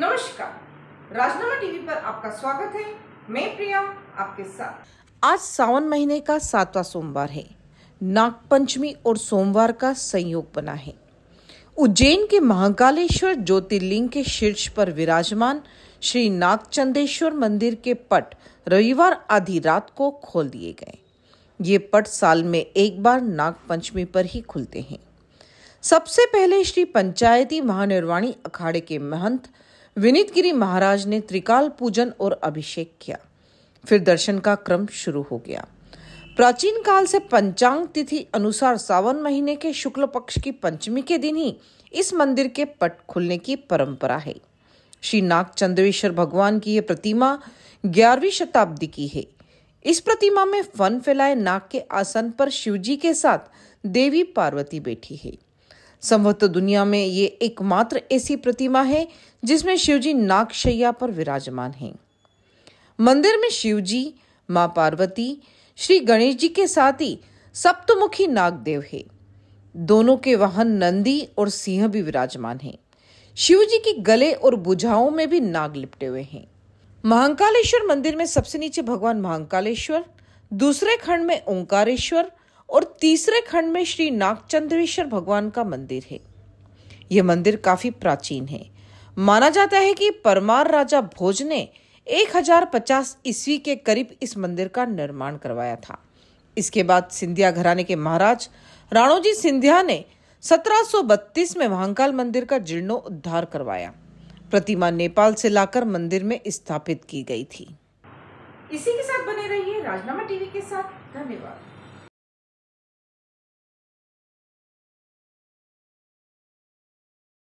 नमस्कार राजनामा टीवी पर आपका स्वागत है मैं प्रिया आपके साथ आज सावन महीने का सातवा सोमवार है नागपंचमी और सोमवार का संयोग बना है उज्जैन के महाकालेश्वर ज्योतिर्लिंग के शीर्ष पर विराजमान श्री नागचंदेश्वर मंदिर के पट रविवार आधी रात को खोल दिए गए ये पट साल में एक बार नागपंचमी पर ही खुलते हैं सबसे पहले श्री पंचायती महानिर्वाणी अखाड़े के महंत विनीत गिरी महाराज ने त्रिकाल पूजन और अभिषेक किया फिर दर्शन का क्रम शुरू हो गया प्राचीन काल से पंचांग तिथि अनुसार सावन महीने के शुक्ल पक्ष की पंचमी के दिन ही इस मंदिर के पट खुलने की परंपरा है श्री नाग चंद्रेश्वर भगवान की यह प्रतिमा ग्यारहवीं शताब्दी की है इस प्रतिमा में फन फैलाए नाग के आसन पर शिवजी के साथ देवी पार्वती बैठी है संभवतः दुनिया में ये एकमात्र ऐसी प्रतिमा है जिसमें शिवजी नागशैया पर विराजमान हैं मंदिर में शिवजी माँ पार्वती श्री गणेश जी के साथ ही सप्तमुखी नागदेव है दोनों के वाहन नंदी और सिंह भी विराजमान हैं शिव जी के गले और बुझाओं में भी नाग लिपटे हुए हैं महाकालेश्वर मंदिर में सबसे नीचे भगवान महाकालेश्वर दूसरे खंड में ओंकारेश्वर और तीसरे खंड में श्री नागचंद्रेश्वर भगवान का मंदिर है यह मंदिर काफी प्राचीन है माना जाता है कि परमार राजा भोज ने 1050 ईस्वी के करीब इस मंदिर का निर्माण करवाया था इसके बाद सिंधिया घराने के महाराज राणोजी सिंधिया ने 1732 में महाकाल मंदिर का जीर्णोद्धार करवाया प्रतिमा नेपाल से लाकर मंदिर में स्थापित की गई थी इसी के साथ बने रहिए राजनामा टीवी के साथ धन्यवाद